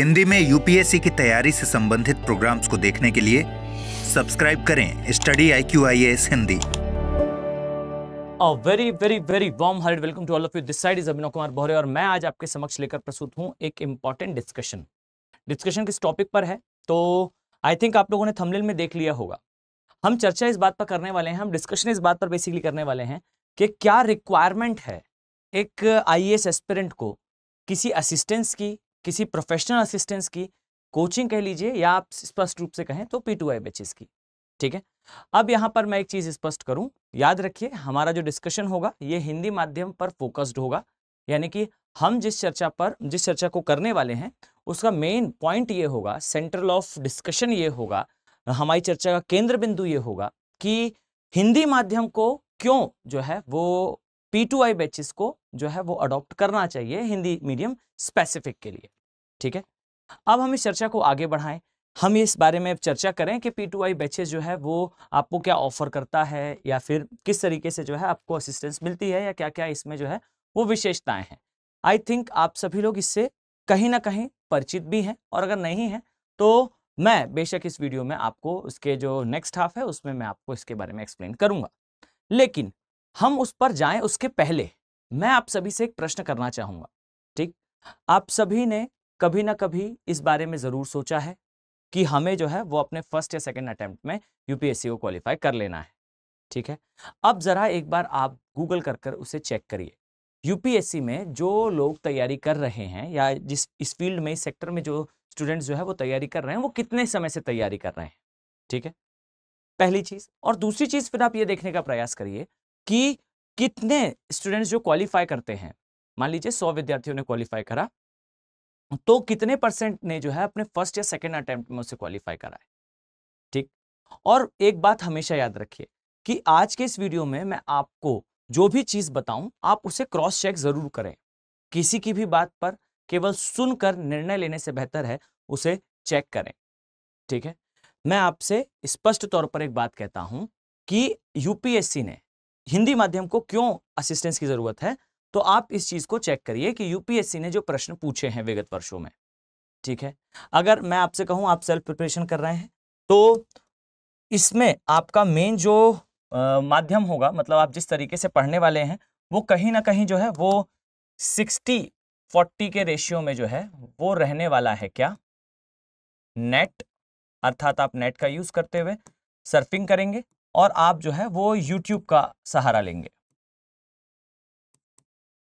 हिंदी में यूपीएससी की तैयारी से संबंधित प्रोग्राम्स को देखने के लिए सब्सक्राइब करें Study I Q I S Hindi a very very very warm heart welcome to all of you this side is Abhinav Kumar Bhore और मैं आज आपके समक्ष लेकर प्रस्तुत हूं एक इंपॉर्टेंट डिस्कशन डिस्कशन किस टॉपिक पर है तो आई थिंक आप लोगों ने थंबनेल में देख लिया होगा हम चर्चा इस बात पर करने वाले हैं हम डिस्कशन इस बात पर बेसिकली करने वाले हैं कि क्या रिक्वायरमेंट है एक आईएएस एस्पिरेंट को किसी असिस्टेंस की किसी प्रोफेशनल असिस्टेंस की कोचिंग कह लीजिए या आप स्पष्ट रूप से कहें तो पी टू आई बैचेस की ठीक है अब यहाँ पर मैं एक चीज़ स्पष्ट करूँ याद रखिए हमारा जो डिस्कशन होगा ये हिंदी माध्यम पर फोकस्ड होगा यानी कि हम जिस चर्चा पर जिस चर्चा को करने वाले हैं उसका मेन पॉइंट ये होगा सेंट्रल ऑफ डिस्कशन ये होगा हमारी चर्चा का केंद्र बिंदु ये होगा कि हिंदी माध्यम को क्यों जो है वो पी टू आई बैचेस को जो है वो अडॉप्ट करना चाहिए हिंदी मीडियम स्पेसिफिक के लिए ठीक है अब हम इस चर्चा को आगे बढ़ाएं हम इस बारे में चर्चा करें कि पी टू आई बैचेस जो है वो आपको क्या ऑफर करता है या फिर किस तरीके से जो है आपको असिस्टेंस मिलती है या क्या क्या इसमें जो है वो विशेषताएं हैं आई थिंक आप सभी लोग इससे कहीं ना कहीं परिचित भी हैं और अगर नहीं है तो मैं बेशक इस वीडियो में आपको उसके जो नेक्स्ट हाफ है उसमें मैं आपको इसके बारे में एक्सप्लेन करूंगा लेकिन हम उस पर जाएं उसके पहले मैं आप सभी से एक प्रश्न करना चाहूंगा ठीक आप सभी ने कभी ना कभी इस बारे में ज़रूर सोचा है कि हमें जो है वो अपने फर्स्ट या सेकेंड अटैम्प्ट में यूपीएससी को क्वालिफाई कर लेना है ठीक है अब ज़रा एक बार आप गूगल कर कर उसे चेक करिए यूपीएससी में जो लोग तैयारी कर रहे हैं या जिस इस फील्ड में इस सेक्टर में जो स्टूडेंट्स जो है वो तैयारी कर रहे हैं वो कितने समय से तैयारी कर रहे हैं ठीक है पहली चीज़ और दूसरी चीज़ फिर आप ये देखने का प्रयास करिए कि कितने स्टूडेंट्स जो क्वालिफाई करते हैं मान लीजिए सौ विद्यार्थियों ने क्वालिफाई करा तो कितने परसेंट ने जो है अपने फर्स्ट या सेकेंड अटेम्प्ट में उसे क्वालिफाई करा है ठीक और एक बात हमेशा याद रखिए कि आज के इस वीडियो में मैं आपको जो भी चीज़ बताऊं आप उसे क्रॉस चेक ज़रूर करें किसी की भी बात पर केवल सुनकर निर्णय लेने से बेहतर है उसे चेक करें ठीक है मैं आपसे स्पष्ट तौर पर एक बात कहता हूं कि यूपीएससी ने हिंदी माध्यम को क्यों असिस्टेंस की जरूरत है तो आप इस चीज को चेक करिए कि यूपीएससी ने जो प्रश्न पूछे हैं विगत वर्षों में ठीक है अगर मैं आपसे कहूं आप सेल्फ प्रिपरेशन कर रहे हैं तो इसमें आपका मेन जो आ, माध्यम होगा मतलब आप जिस तरीके से पढ़ने वाले हैं वो कहीं ना कहीं जो है वो सिक्सटी फोर्टी के रेशियो में जो है वो रहने वाला है क्या नेट अर्थात आप नेट का यूज करते हुए सर्फिंग करेंगे और आप जो है वो यूट्यूब का सहारा लेंगे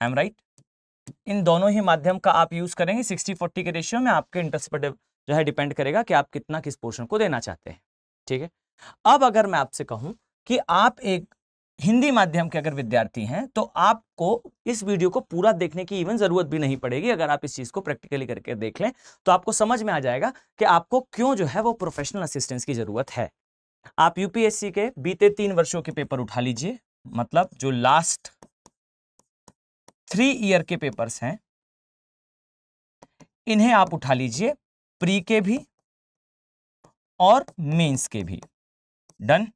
आई एम राइट इन दोनों ही माध्यम का आप यूज़ करेंगे सिक्सटी फोर्टी के रेशियो में आपके इंटरेस्ट पर जो है डिपेंड करेगा कि आप कितना किस पोर्शन को देना चाहते हैं ठीक है अब अगर मैं आपसे कहूं कि आप एक हिंदी माध्यम के अगर विद्यार्थी हैं तो आपको इस वीडियो को पूरा देखने की इवन जरूरत भी नहीं पड़ेगी अगर आप इस चीज़ को प्रैक्टिकली करके देख लें तो आपको समझ में आ जाएगा कि आपको क्यों जो है वो प्रोफेशनल असिस्टेंस की ज़रूरत है आप यूपीएससी के बीते तीन वर्षों के पेपर उठा लीजिए मतलब जो लास्ट थ्री ईयर के पेपर्स हैं इन्हें आप उठा लीजिए प्री के भी और मेंस के भी डन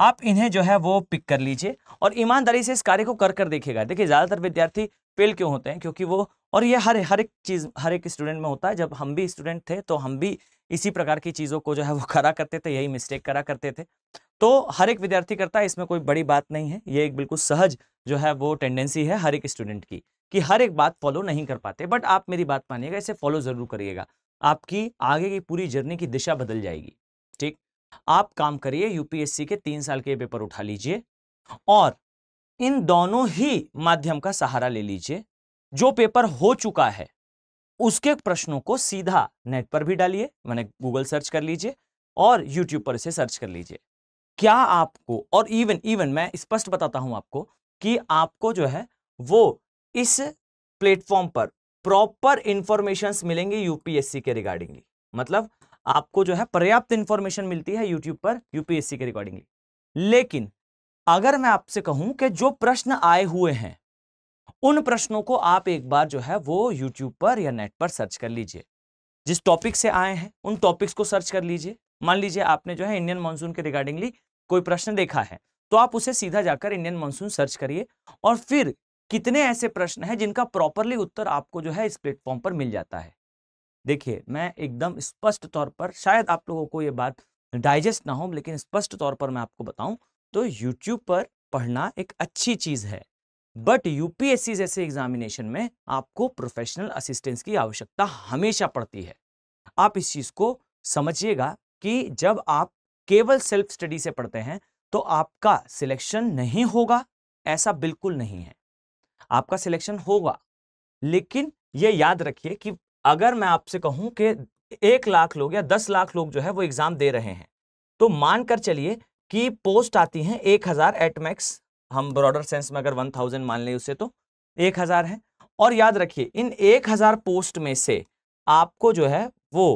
आप इन्हें जो है वो पिक कर लीजिए और ईमानदारी से इस कार्य को कर कर देखिएगा देखिए ज़्यादातर विद्यार्थी फेल क्यों होते हैं क्योंकि वो और ये हर हर एक चीज़ हर एक स्टूडेंट में होता है जब हम भी स्टूडेंट थे तो हम भी इसी प्रकार की चीज़ों को जो है वो करा करते थे यही मिस्टेक करा करते थे तो हर एक विद्यार्थी करता है इसमें कोई बड़ी बात नहीं है ये एक बिल्कुल सहज जो है वो टेंडेंसी है हर एक स्टूडेंट की कि हर एक बात फॉलो नहीं कर पाते बट आप मेरी बात मानिएगा इसे फॉलो ज़रूर करिएगा आपकी आगे की पूरी जर्नी की दिशा बदल जाएगी ठीक आप काम करिए यूपीएससी के तीन साल के पेपर उठा लीजिए और इन दोनों ही माध्यम का सहारा ले लीजिए जो पेपर हो चुका है उसके प्रश्नों को सीधा नेट पर भी डालिए मैंने गूगल सर्च कर लीजिए और यूट्यूब पर इसे सर्च कर लीजिए क्या आपको और इवन इवन मैं स्पष्ट बताता हूं आपको कि आपको जो है वो इस प्लेटफॉर्म पर प्रॉपर इंफॉर्मेशन मिलेंगे यूपीएससी के रिगार्डिंगली मतलब आपको जो है पर्याप्त इंफॉर्मेशन मिलती है यूट्यूब पर यूपीएससी के रिगार्डिंगली लेकिन अगर मैं आपसे कहूं कि जो प्रश्न आए हुए हैं उन प्रश्नों को आप एक बार जो है वो यूट्यूब पर या नेट पर सर्च कर लीजिए जिस टॉपिक से आए हैं उन टॉपिक्स को सर्च कर लीजिए मान लीजिए आपने जो है इंडियन मानसून के रिगार्डिंगली कोई प्रश्न देखा है तो आप उसे सीधा जाकर इंडियन मानसून सर्च करिए और फिर कितने ऐसे प्रश्न हैं जिनका प्रॉपरली उत्तर आपको जो है इस प्लेटफॉर्म पर मिल जाता है देखिए मैं एकदम स्पष्ट तौर पर शायद आप लोगों को ये बात डाइजेस्ट ना हो लेकिन स्पष्ट तौर पर मैं आपको बताऊं तो यूट्यूब पर पढ़ना एक अच्छी चीज़ है बट यूपीएससी जैसे एग्जामिनेशन में आपको प्रोफेशनल असिस्टेंस की आवश्यकता हमेशा पड़ती है आप इस चीज़ को समझिएगा कि जब आप केवल सेल्फ स्टडी से पढ़ते हैं तो आपका सिलेक्शन नहीं होगा ऐसा बिल्कुल नहीं है आपका सिलेक्शन होगा लेकिन यह याद रखिए कि अगर मैं आपसे कहूं कि एक लाख लोग या दस लाख लोग जो है वो एग्जाम दे रहे हैं तो मानकर चलिए कि पोस्ट आती हैं एक हज़ार एट मैक्स हम ब्रॉडर सेंस में अगर वन थाउजेंड मान लें उसे तो एक हज़ार है और याद रखिए इन एक हज़ार पोस्ट में से आपको जो है वो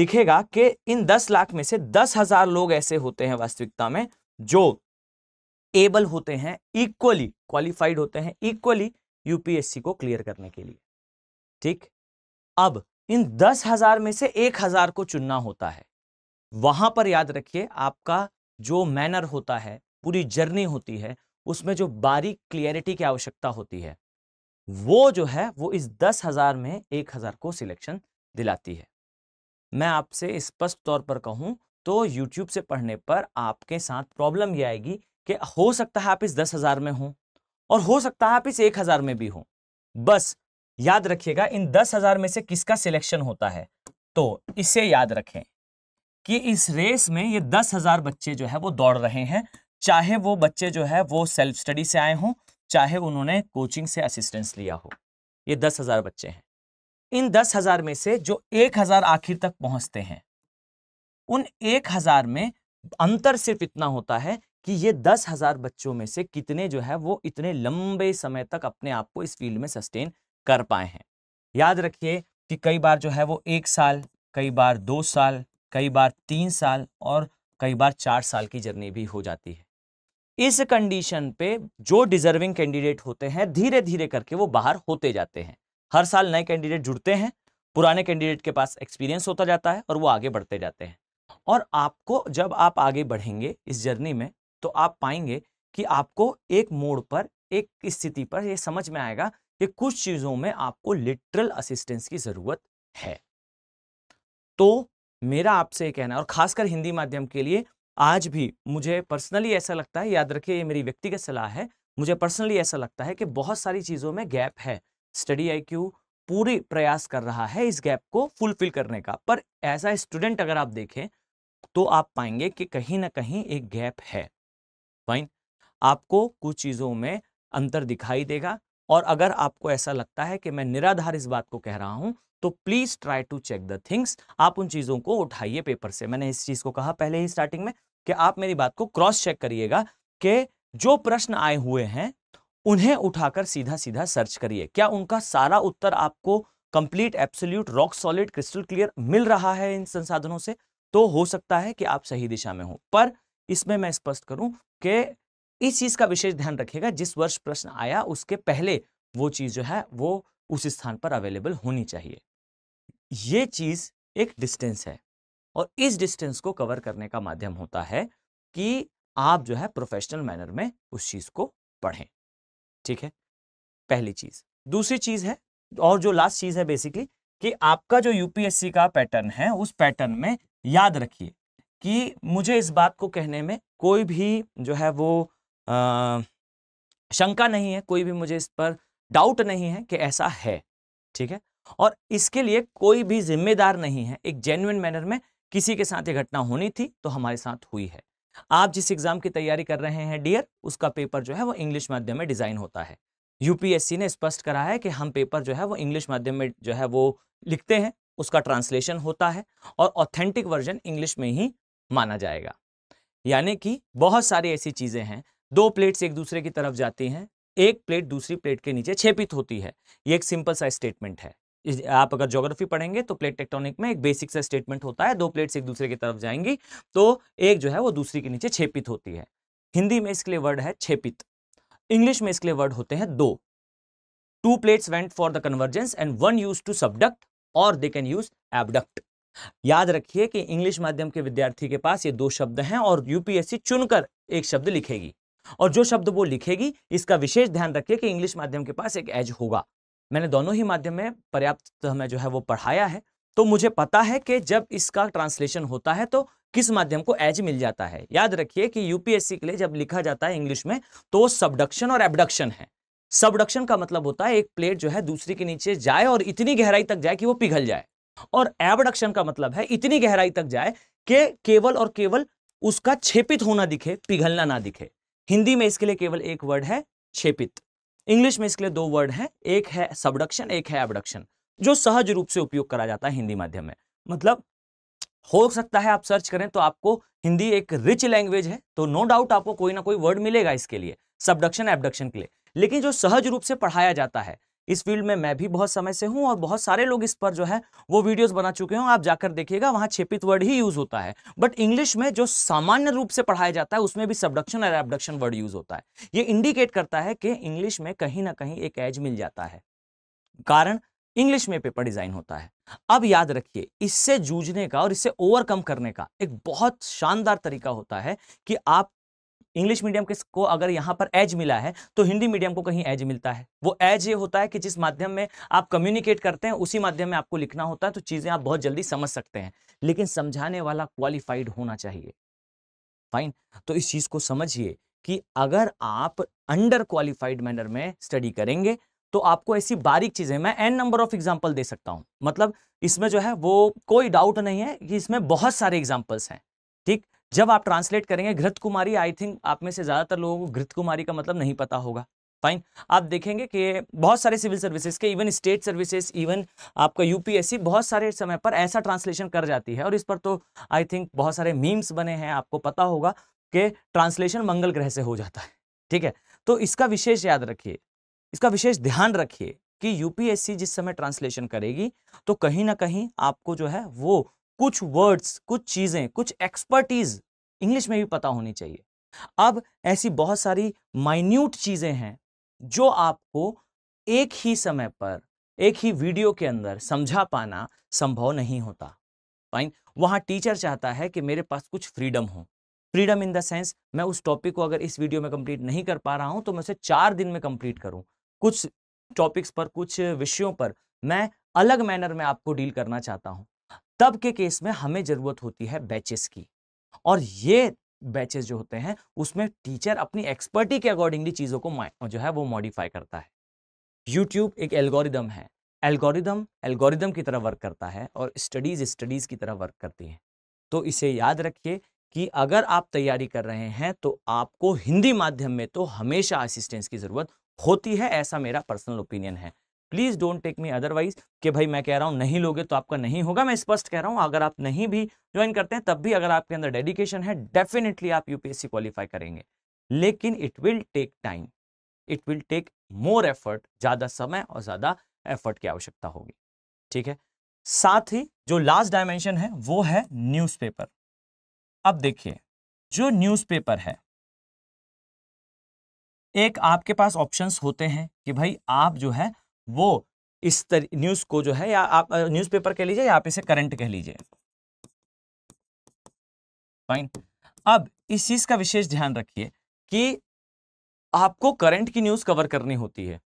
दिखेगा कि इन दस लाख में से दस हज़ार लोग ऐसे होते हैं वास्तविकता में जो एबल होते हैं इक्वली क्वालिफाइड होते हैं इक्वली यूपीएससी को क्लियर करने के लिए ठीक अब इन दस हजार में से एक हजार को चुनना होता है वहां पर याद रखिए आपका जो मैनर होता है पूरी जर्नी होती है उसमें जो बारीक क्लियरिटी की आवश्यकता होती है वो जो है वो इस दस हज़ार में एक हज़ार को सिलेक्शन दिलाती है मैं आपसे स्पष्ट तौर पर कहूं तो यूट्यूब से पढ़ने पर आपके साथ प्रॉब्लम ये आएगी कि हो सकता है आप इस दस हज़ार में हो और हो सकता है आप इस एक हज़ार में भी हो बस याद रखिएगा इन दस हज़ार में से किसका सिलेक्शन होता है तो इसे याद रखें कि इस रेस में ये दस हजार बच्चे जो है वो दौड़ रहे हैं चाहे वो बच्चे जो है वो सेल्फ स्टडी से आए हों चाहे उन्होंने कोचिंग से असिस्टेंस लिया हो ये दस हजार बच्चे हैं इन दस हजार में से जो एक हजार आखिर तक पहुंचते हैं उन एक हजार में अंतर सिर्फ इतना होता है कि ये दस हजार बच्चों में से कितने जो है वो इतने लंबे समय तक अपने आप को इस फील्ड में सस्टेन कर पाए हैं याद रखिए कि कई बार जो है वो एक साल कई बार दो साल कई बार तीन साल और कई बार चार साल की जर्नी भी हो जाती है इस कंडीशन पे जो डिजर्विंग कैंडिडेट होते हैं धीरे धीरे करके वो बाहर होते जाते हैं हर साल नए कैंडिडेट जुड़ते हैं पुराने कैंडिडेट के पास एक्सपीरियंस होता जाता है और वो आगे बढ़ते जाते हैं और आपको जब आप आगे बढ़ेंगे इस जर्नी में तो आप पाएंगे कि आपको एक मोड़ पर एक स्थिति पर यह समझ में आएगा कि कुछ चीज़ों में आपको लिटरल असिस्टेंस की ज़रूरत है तो मेरा आपसे ये कहना है और खासकर हिंदी माध्यम के लिए आज भी मुझे पर्सनली ऐसा लगता है याद रखिए ये मेरी व्यक्तिगत सलाह है मुझे पर्सनली ऐसा लगता है कि बहुत सारी चीज़ों में गैप है स्टडी आई पूरी प्रयास कर रहा है इस गैप को फुलफिल करने का पर एज आ स्टूडेंट अगर आप देखें तो आप पाएंगे कि कहीं ना कहीं एक गैप है फाइन आपको कुछ चीज़ों में अंतर दिखाई देगा और अगर आपको ऐसा लगता है कि मैं निराधार इस बात को कह रहा हूँ तो please try to check the things आप उन चीजों को उठाइए पेपर से मैंने इस चीज को कहा पहले ही स्टार्टिंग में कि आप मेरी बात को क्रॉस चेक करिएगा कि जो प्रश्न आए हुए हैं उन्हें उठाकर सीधा सीधा सर्च करिए क्या उनका सारा उत्तर आपको complete absolute rock solid crystal clear मिल रहा है इन संसाधनों से तो हो सकता है कि आप सही दिशा में हो पर इसमें मैं स्पष्ट करूं कि इस चीज का विशेष ध्यान रखिएगा जिस वर्ष प्रश्न आया उसके पहले वो चीज जो है वो उस स्थान पर अवेलेबल होनी चाहिए ये चीज़ एक डिस्टेंस है और इस डिस्टेंस को कवर करने का माध्यम होता है कि आप जो है प्रोफेशनल मैनर में उस चीज़ को पढ़ें ठीक है पहली चीज़ दूसरी चीज़ है और जो लास्ट चीज़ है बेसिकली कि आपका जो यूपीएससी का पैटर्न है उस पैटर्न में याद रखिए कि मुझे इस बात को कहने में कोई भी जो है वो आ, शंका नहीं है कोई भी मुझे इस पर डाउट नहीं है कि ऐसा है ठीक है और इसके लिए कोई भी जिम्मेदार नहीं है एक जेन्युन मैनर में किसी के साथ ये घटना होनी थी तो हमारे साथ हुई है आप जिस एग्जाम की तैयारी कर रहे हैं डियर उसका पेपर जो है वो इंग्लिश माध्यम में डिजाइन होता है यूपीएससी ने स्पष्ट करा है कि हम पेपर जो है वो इंग्लिश माध्यम में जो है वो लिखते हैं उसका ट्रांसलेशन होता है और ऑथेंटिक वर्जन इंग्लिश में ही माना जाएगा यानी कि बहुत सारी ऐसी चीज़ें हैं दो प्लेट्स एक दूसरे की तरफ जाती हैं एक प्लेट दूसरी प्लेट के नीचे छेपित होती है ये एक सिंपल सा स्टेटमेंट है आप अगर ज्योग्राफी पढ़ेंगे तो प्लेट टेक्टोनिक में एक बेसिक सा स्टेटमेंट होता है दो प्लेट्स एक दूसरे की तरफ जाएंगी तो एक जो है वो दूसरी के नीचे छेपित होती है हिंदी में इसके लिए वर्ड है छेपित इंग्लिश में इसके लिए वर्ड होते हैं दो two plates went for the convergence and one used to subduct और दे कैन यूज एबडक्ट याद रखिए कि इंग्लिश माध्यम के विद्यार्थी के पास ये दो शब्द हैं और यूपीएससी चुनकर एक शब्द लिखेगी और जो शब्द वो लिखेगी इसका विशेष ध्यान रखिए कि इंग्लिश माध्यम के पास एक एज होगा मैंने दोनों ही माध्यम में पर्याप्त हमें जो है वो पढ़ाया है तो मुझे पता है कि जब इसका ट्रांसलेशन होता है तो किस माध्यम को एज मिल जाता है याद रखिए कि यूपीएससी के लिए जब लिखा जाता है इंग्लिश में तो सबडक्शन और एबडक्शन है सबडक्शन का मतलब होता है एक प्लेट जो है दूसरी के नीचे जाए और इतनी गहराई तक जाए कि वो पिघल जाए और एबडक्शन का मतलब है इतनी गहराई तक जाए कि केवल और केवल उसका छेपित होना दिखे पिघलना ना दिखे हिंदी में इसके लिए केवल एक वर्ड है छेपित इंग्लिश में इसके लिए दो वर्ड हैं एक है सबडक्शन एक है एबडक्शन जो सहज रूप से उपयोग करा जाता है हिंदी माध्यम में मतलब हो सकता है आप सर्च करें तो आपको हिंदी एक रिच लैंग्वेज है तो नो डाउट आपको कोई ना कोई वर्ड मिलेगा इसके लिए सबडक्शन एबडक्शन के लिए लेकिन जो सहज रूप से पढ़ाया जाता है इस फील्ड में मैं भी बहुत समय से हूँ और बहुत सारे लोग इस पर जो है वो वीडियोस बना चुके हों आप जाकर देखिएगा वहाँ छेपित वर्ड ही यूज होता है बट इंग्लिश में जो सामान्य रूप से पढ़ाया जाता है उसमें भी सबडक्शन और एबडक्शन वर्ड यूज होता है ये इंडिकेट करता है कि इंग्लिश में कहीं ना कहीं एक एज मिल जाता है कारण इंग्लिश में पेपर डिजाइन होता है अब याद रखिए इससे जूझने का और इससे ओवरकम करने का एक बहुत शानदार तरीका होता है कि आप इंग्लिश मीडियम के को अगर यहाँ पर एज मिला है तो हिंदी मीडियम को कहीं एज मिलता है वो एज ये होता है कि जिस माध्यम में आप कम्युनिकेट करते हैं उसी माध्यम में आपको लिखना होता है तो चीज़ें आप बहुत जल्दी समझ सकते हैं लेकिन समझाने वाला क्वालिफाइड होना चाहिए फाइन तो इस चीज़ को समझिए कि अगर आप अंडर क्वालिफाइड मैनर में स्टडी करेंगे तो आपको ऐसी बारीक चीज़ें मैं एन नंबर ऑफ एग्जाम्पल दे सकता हूँ मतलब इसमें जो है वो कोई डाउट नहीं है कि इसमें बहुत सारे एग्जाम्पल्स हैं ठीक जब आप ट्रांसलेट करेंगे घृत कुमारी आई थिंक आप में से ज़्यादातर लोगों को घृत कुमारी का मतलब नहीं पता होगा फाइन आप देखेंगे कि बहुत सारे सिविल सर्विसेज के इवन स्टेट सर्विसेज इवन आपका यूपीएससी बहुत सारे समय पर ऐसा ट्रांसलेशन कर जाती है और इस पर तो आई थिंक बहुत सारे मीम्स बने हैं आपको पता होगा कि ट्रांसलेशन मंगल ग्रह से हो जाता है ठीक है तो इसका विशेष याद रखिए इसका विशेष ध्यान रखिए कि यूपीएससी जिस समय ट्रांसलेशन करेगी तो कहीं ना कहीं आपको जो है वो कुछ वर्ड्स कुछ चीज़ें कुछ एक्सपर्टीज़ इंग्लिश में भी पता होनी चाहिए अब ऐसी बहुत सारी माइन्यूट चीज़ें हैं जो आपको एक ही समय पर एक ही वीडियो के अंदर समझा पाना संभव नहीं होता फाइन वहाँ टीचर चाहता है कि मेरे पास कुछ फ्रीडम हो फ्रीडम इन द सेंस मैं उस टॉपिक को अगर इस वीडियो में कंप्लीट नहीं कर पा रहा हूँ तो मैं उसे चार दिन में कंप्लीट करूँ कुछ टॉपिक्स पर कुछ विषयों पर मैं अलग मैनर में आपको डील करना चाहता हूँ तब के केस में हमें ज़रूरत होती है बैचेस की और ये बैचेस जो होते हैं उसमें टीचर अपनी एक्सपर्टी के अकॉर्डिंगली चीज़ों को जो है वो मॉडिफाई करता है यूट्यूब एक एल्गोरिदम है एल्गोरिदम एल्गोरिदम की तरह वर्क करता है और स्टडीज़ स्टडीज़ की तरह वर्क करती हैं तो इसे याद रखिए कि अगर आप तैयारी कर रहे हैं तो आपको हिंदी माध्यम में तो हमेशा असिस्टेंस की ज़रूरत होती है ऐसा मेरा पर्सनल ओपिनियन है please don't take me otherwise कि भाई मैं कह रहा हूँ नहीं लोगे तो आपका नहीं होगा मैं स्पष्ट कह रहा हूँ अगर आप नहीं भी ज्वाइन करते हैं तब भी अगर आपके अंदर डेडिकेशन है डेफिनेटली आप यूपीएससी क्वालिफाई करेंगे लेकिन it will take time it will take more effort ज्यादा समय और ज्यादा एफर्ट की आवश्यकता होगी ठीक है साथ ही जो लास्ट डायमेंशन है वो है न्यूज़पेपर अब देखिए जो न्यूज़पेपर है एक आपके पास ऑप्शंस होते हैं कि भाई आप जो है वो इस न्यूज़ को जो है या आप न्यूज़पेपर कह लीजिए या आप इसे करंट कह लीजिए फाइन अब इस चीज़ का विशेष ध्यान रखिए कि आपको करंट की न्यूज़ कवर करनी होती है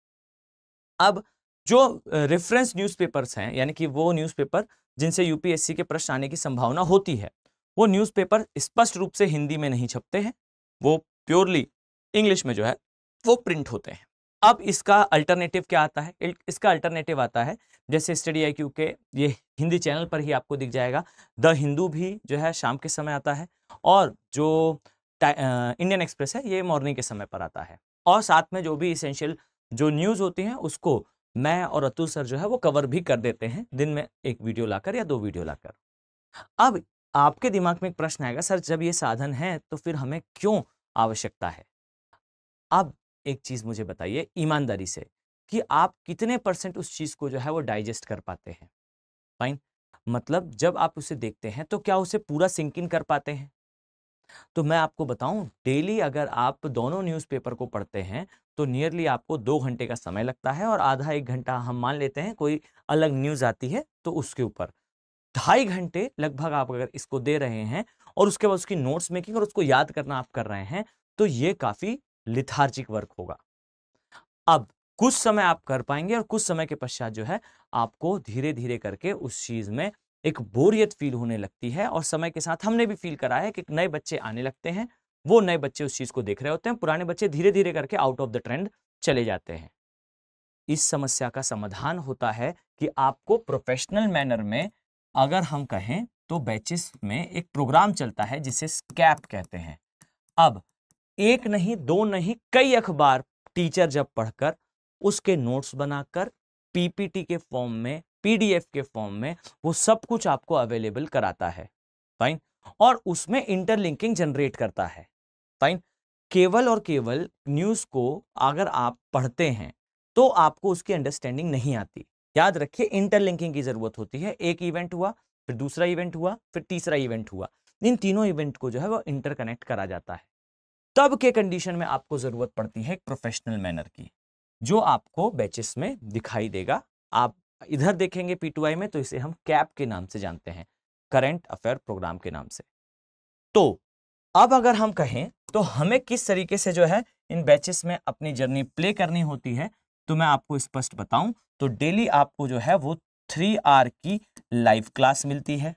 अब जो रेफरेंस न्यूज़पेपर्स हैं यानी कि वो न्यूज़पेपर जिनसे यूपीएससी के प्रश्न आने की संभावना होती है वो न्यूज़पेपर स्पष्ट रूप से हिंदी में नहीं छपते हैं वो प्योरली इंग्लिश में जो है वो प्रिंट होते हैं अब इसका अल्टरनेटिव क्या आता है इसका अल्टरनेटिव आता है जैसे स्टडी आई के ये हिंदी चैनल पर ही आपको दिख जाएगा द हिंदू भी जो है शाम के समय आता है और जो इंडियन एक्सप्रेस है ये मॉर्निंग के समय पर आता है और साथ में जो भी इसेंशियल जो न्यूज़ होती हैं उसको मैं और अतुल सर जो है वो कवर भी कर देते हैं दिन में एक वीडियो लाकर या दो वीडियो लाकर अब आपके दिमाग में एक प्रश्न आएगा सर जब ये साधन है तो फिर हमें क्यों आवश्यकता है आप एक चीज़ मुझे बताइए ईमानदारी से कि आप कितने परसेंट उस चीज़ को जो है वो डाइजेस्ट कर पाते हैं फाइन मतलब जब आप उसे देखते हैं तो क्या उसे पूरा सिंक इन कर पाते हैं तो मैं आपको बताऊं डेली अगर आप दोनों न्यूज़पेपर को पढ़ते हैं तो नियरली आपको दो घंटे का समय लगता है और आधा एक घंटा हम मान लेते हैं कोई अलग न्यूज़ आती है तो उसके ऊपर ढाई घंटे लगभग आप अगर इसको दे रहे हैं और उसके बाद उसकी नोट्स मेकिंग और उसको याद करना आप कर रहे हैं तो ये काफ़ी लिथार्जिक वर्क होगा अब कुछ समय आप कर पाएंगे और कुछ समय के पश्चात जो है आपको धीरे धीरे करके उस चीज में एक बोरियत फील होने लगती है और समय के साथ हमने भी फील करा है कि नए बच्चे आने लगते हैं वो नए बच्चे उस चीज को देख रहे होते हैं पुराने बच्चे धीरे धीरे करके आउट ऑफ द ट्रेंड चले जाते हैं इस समस्या का समाधान होता है कि आपको प्रोफेशनल मैनर में अगर हम कहें तो बैचेस में एक प्रोग्राम चलता है जिसे स्कैप कहते हैं अब एक नहीं दो नहीं कई अखबार टीचर जब पढ़कर उसके नोट्स बनाकर पीपीटी के फॉर्म में पीडीएफ के फॉर्म में वो सब कुछ आपको अवेलेबल कराता है फाइन और उसमें इंटरलिंकिंग जनरेट करता है फाइन केवल और केवल न्यूज़ को अगर आप पढ़ते हैं तो आपको उसकी अंडरस्टैंडिंग नहीं आती याद रखिए इंटरलिंकिंग की ज़रूरत होती है एक इवेंट हुआ फिर दूसरा इवेंट हुआ फिर तीसरा इवेंट हुआ इन तीनों इवेंट को जो है वो इंटरकनेक्ट करा जाता है तब के कंडीशन में आपको ज़रूरत पड़ती है एक प्रोफेशनल मैनर की जो आपको बैचेस में दिखाई देगा आप इधर देखेंगे पीटूआई में तो इसे हम कैप के नाम से जानते हैं करंट अफेयर प्रोग्राम के नाम से तो अब अगर हम कहें तो हमें किस तरीके से जो है इन बैचेस में अपनी जर्नी प्ले करनी होती है तो मैं आपको स्पष्ट बताऊं तो डेली आपको जो है वो थ्री आर की लाइव क्लास मिलती है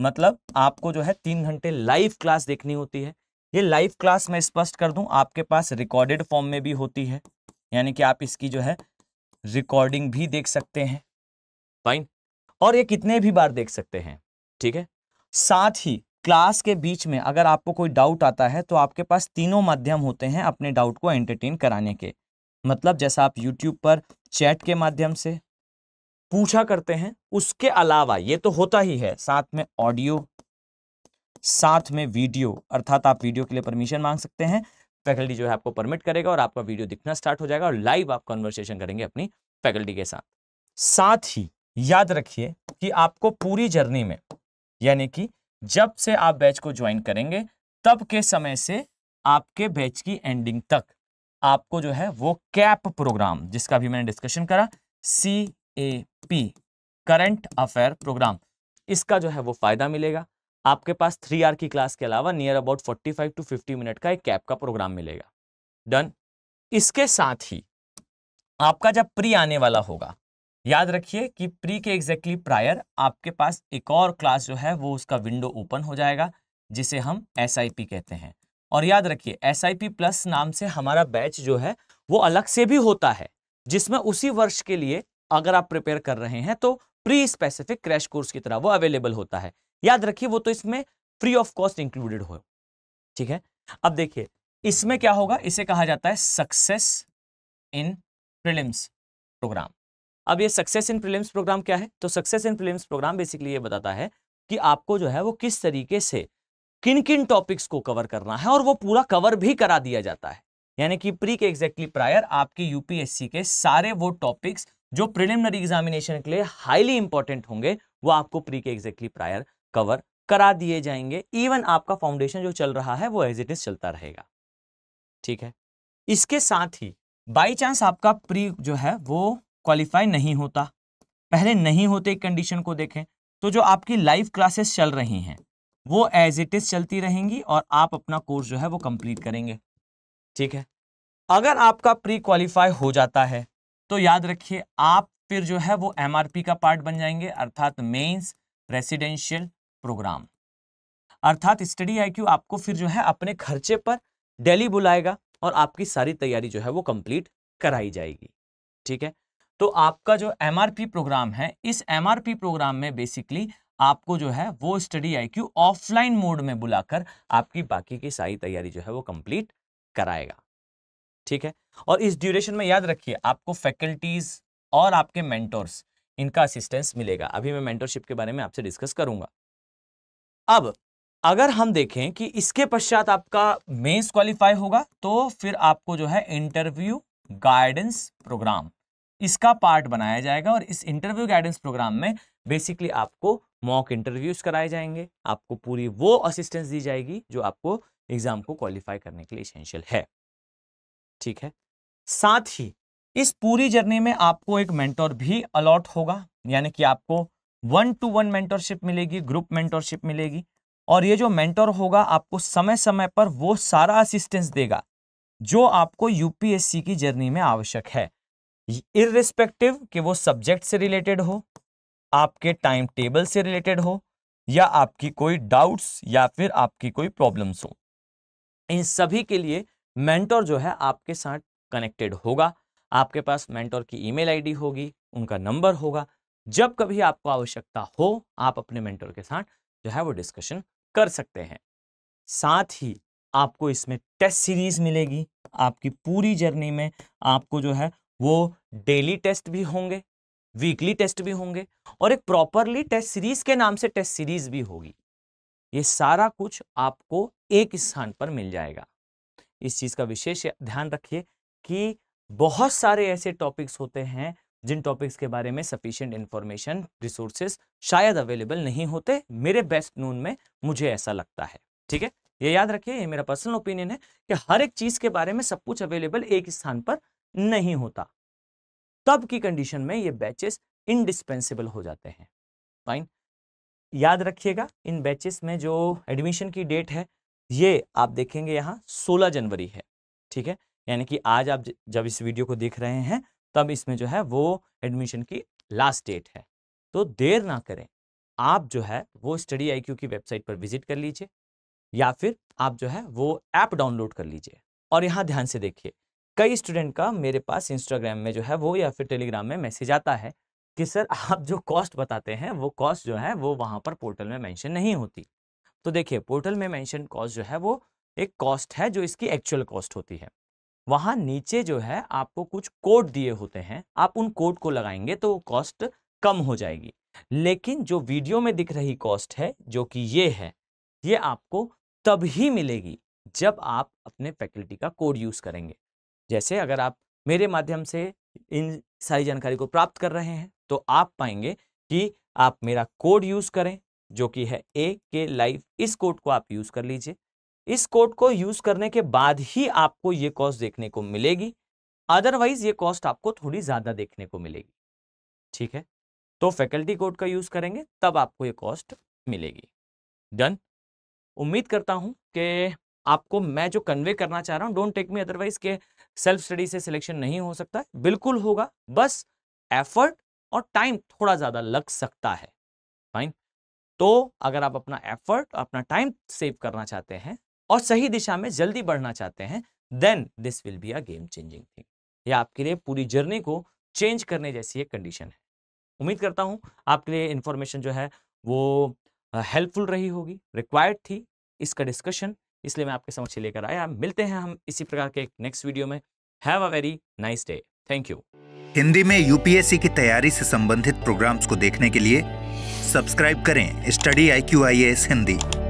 मतलब आपको जो है तीन घंटे लाइव क्लास देखनी होती है ये लाइव क्लास मैं स्पष्ट कर दूं आपके पास रिकॉर्डेड फॉर्म में भी होती है यानी कि आप इसकी जो है रिकॉर्डिंग भी देख सकते हैं फाइन और ये कितने भी बार देख सकते हैं ठीक है साथ ही क्लास के बीच में अगर आपको कोई डाउट आता है तो आपके पास तीनों माध्यम होते हैं अपने डाउट को एंटरटेन कराने के मतलब जैसा आप यूट्यूब पर चैट के माध्यम से पूछा करते हैं उसके अलावा ये तो होता ही है साथ में ऑडियो साथ में वीडियो अर्थात आप वीडियो के लिए परमिशन मांग सकते हैं फैकल्टी जो है आपको परमिट करेगा और आपका वीडियो दिखना स्टार्ट हो जाएगा और लाइव आप कॉन्वर्सेशन करेंगे अपनी फैकल्टी के साथ साथ ही याद रखिए कि आपको पूरी जर्नी में यानी कि जब से आप बैच को ज्वाइन करेंगे तब के समय से आपके बैच की एंडिंग तक आपको जो है वो कैप प्रोग्राम जिसका भी मैंने डिस्कशन करा C A P current affair program इसका जो है वो फायदा मिलेगा आपके पास थ्री आर की क्लास के अलावा near about forty five to fifty minute का एक कैप का प्रोग्राम मिलेगा डन इसके साथ ही आपका जब प्री आने वाला होगा याद रखिए कि प्री के एग्जैक्टली प्रायर आपके पास एक और क्लास जो है वो उसका विंडो ओपन हो जाएगा जिसे हम एस कहते हैं और याद रखिए एस प्लस नाम से हमारा बैच जो है वो अलग से भी होता है जिसमें उसी वर्ष के लिए अगर आप प्रिपेयर कर रहे हैं तो प्री स्पेसिफिक क्रैश कोर्स की तरह वो अवेलेबल होता है याद रखिए वो तो इसमें फ्री ऑफ कॉस्ट इंक्लूडेड हो ठीक है अब देखिए इसमें क्या होगा इसे कहा जाता है सक्सेस इन प्रिलिम्स प्रोग्राम अब ये सक्सेस इन प्रिलिम्स प्रोग्राम क्या है तो success in prelims program basically ये बताता है कि आपको जो है वो किस तरीके से किन किन टॉपिक्स को कवर करना है और वो पूरा कवर भी करा दिया जाता है यानी कि प्री के एग्जैक्टली प्रायर आपकी यूपीएससी के सारे वो टॉपिक्स जो प्रिलिमिनरी एग्जामिनेशन के लिए हाईली इंपॉर्टेंट होंगे वो आपको प्री के एग्जैक्टली प्रायर कवर करा दिए जाएंगे इवन आपका फाउंडेशन जो चल रहा है वो एज इट इज चलता रहेगा ठीक है इसके साथ ही बाई चांस आपका प्री जो है वो क्वालिफाई नहीं होता पहले नहीं होते कंडीशन को देखें तो जो आपकी लाइव क्लासेस चल रही हैं वो एज इट इज चलती रहेंगी और आप अपना कोर्स जो है वो कंप्लीट करेंगे ठीक है अगर आपका प्री क्वालिफाई हो जाता है तो याद रखिए आप फिर जो है वो एमआरपी का पार्ट बन जाएंगे अर्थात मेंस रेसिडेंशियल प्रोग्राम अर्थात स्टडी आईक्यू आपको फिर जो है अपने खर्चे पर डेली बुलाएगा और आपकी सारी तैयारी जो है वो कंप्लीट कराई जाएगी ठीक है तो आपका जो एम प्रोग्राम है इस एम प्रोग्राम में बेसिकली आपको जो है वो Study I Q offline mode में बुलाकर आपकी बाकी की सारी तैयारी जो है वो कंप्लीट कराएगा ठीक है और इस ड्यूरेशन में याद रखिए आपको फैकल्टीज और आपके मेंटोर्स इनका असिस्टेंस मिलेगा अभी मैं मेंटोरशिप के बारे में आपसे डिस्कस करूंगा अब अगर हम देखें कि इसके पश्चात आपका मेंस क्वालिफाई होगा तो फिर आपको जो है इंटरव्यू गाइडेंस प्रोग्राम इसका पार्ट बनाया जाएगा और इस इंटरव्यू गाइडेंस प्रोग्राम में बेसिकली आपको मॉक इंटरव्यूज कराए जाएंगे आपको पूरी वो असिस्टेंस दी जाएगी जो आपको एग्जाम को क्वालिफाई करने के लिए इसेंशियल है ठीक है साथ ही इस पूरी जर्नी में आपको एक मेंटोर भी अलॉट होगा यानी कि आपको वन टू वन मेंटरशिप मिलेगी ग्रुप मेंटरशिप मिलेगी और ये जो मेंटर होगा आपको समय समय पर वो सारा असिस्टेंस देगा जो आपको यूपीएससी की जर्नी में आवश्यक है इरिस्पेक्टिव कि वो सब्जेक्ट से रिलेटेड हो आपके टाइम टेबल से रिलेटेड हो या आपकी कोई डाउट्स या फिर आपकी कोई प्रॉब्लम्स हो इन सभी के लिए मेंटर जो है आपके साथ कनेक्टेड होगा आपके पास मेंटर की ईमेल आईडी होगी उनका नंबर होगा जब कभी आपको आवश्यकता हो आप अपने मेंटर के साथ जो है वो डिस्कशन कर सकते हैं साथ ही आपको इसमें टेस्ट सीरीज मिलेगी आपकी पूरी जर्नी में आपको जो है वो डेली टेस्ट भी होंगे वीकली टेस्ट भी होंगे और एक प्रॉपरली टेस्ट सीरीज के नाम से टेस्ट सीरीज भी होगी ये सारा कुछ आपको एक स्थान पर मिल जाएगा इस चीज़ का विशेष ध्यान रखिए कि बहुत सारे ऐसे टॉपिक्स होते हैं जिन टॉपिक्स के बारे में सफिशियंट इन्फॉर्मेशन रिसोर्सेस शायद अवेलेबल नहीं होते मेरे बेस्ट नून में मुझे ऐसा लगता है ठीक है ये याद रखिए ये मेरा पर्सनल ओपिनियन है कि हर एक चीज के बारे में सब कुछ अवेलेबल एक स्थान पर नहीं होता तब की कंडीशन में ये बैचेस इंडिस्पेंसिबल हो जाते हैं फाइन याद रखिएगा इन बैचेस में जो एडमिशन की डेट है ये आप देखेंगे यहाँ 16 जनवरी है ठीक है यानी कि आज आप जब इस वीडियो को देख रहे हैं तब इसमें जो है वो एडमिशन की लास्ट डेट है तो देर ना करें आप जो है वो स्टडी आईक्यू की वेबसाइट पर विजिट कर लीजिए या फिर आप जो है वो ऐप डाउनलोड कर लीजिए और यहाँ ध्यान से देखिए कई स्टूडेंट का मेरे पास इंस्टाग्राम में जो है वो या फिर टेलीग्राम में मैसेज आता है कि सर आप जो कॉस्ट बताते हैं वो कॉस्ट जो है वो वहाँ पर पोर्टल में मेंशन नहीं होती तो देखिए पोर्टल में मेंशन कॉस्ट जो है वो एक कॉस्ट है जो इसकी एक्चुअल कॉस्ट होती है वहाँ नीचे जो है आपको कुछ कोड दिए होते हैं आप उन कोड को लगाएंगे तो कॉस्ट कम हो जाएगी लेकिन जो वीडियो में दिख रही कॉस्ट है जो कि ये है ये आपको तब ही मिलेगी जब आप अपने फैकल्टी का कोड यूज़ करेंगे जैसे अगर आप मेरे माध्यम से इन सारी जानकारी को प्राप्त कर रहे हैं तो आप पाएंगे कि आप मेरा कोड यूज़ करें जो कि है ए के लाइव इस कोड को आप यूज़ कर लीजिए इस कोड को यूज करने के बाद ही आपको ये कॉस्ट देखने को मिलेगी अदरवाइज ये कॉस्ट आपको थोड़ी ज्यादा देखने को मिलेगी ठीक है तो फैकल्टी कोड का यूज करेंगे तब आपको ये कॉस्ट मिलेगी डन उम्मीद करता हूं कि आपको मैं जो कन्वे करना चाह रहा हूं डोंट टेक मी अदरवाइज के सेल्फ स्टडी से सिलेक्शन नहीं हो सकता बिल्कुल होगा बस एफर्ट और टाइम थोड़ा ज्यादा लग सकता है फाइन तो अगर आप अपना एफर्ट अपना टाइम सेव करना चाहते हैं और सही दिशा में जल्दी बढ़ना चाहते हैं then this will be a game changing thing यह आपके लिए पूरी जर्नी को चेंज करने जैसी एक कंडीशन है उम्मीद करता हूँ आपके लिए इन्फॉर्मेशन जो है वो हेल्पफुल रही होगी रिक्वायर्ड थी इसका डिस्कशन इसलिए मैं आपके समक्ष लेकर आया मिलते हैं हम इसी प्रकार के एक नेक्स्ट वीडियो में have a very nice day thank you Hindi में यूपीएससी की तैयारी से संबंधित प्रोग्राम्स को देखने के लिए सब्सक्राइब करें Study I Q I S Hindi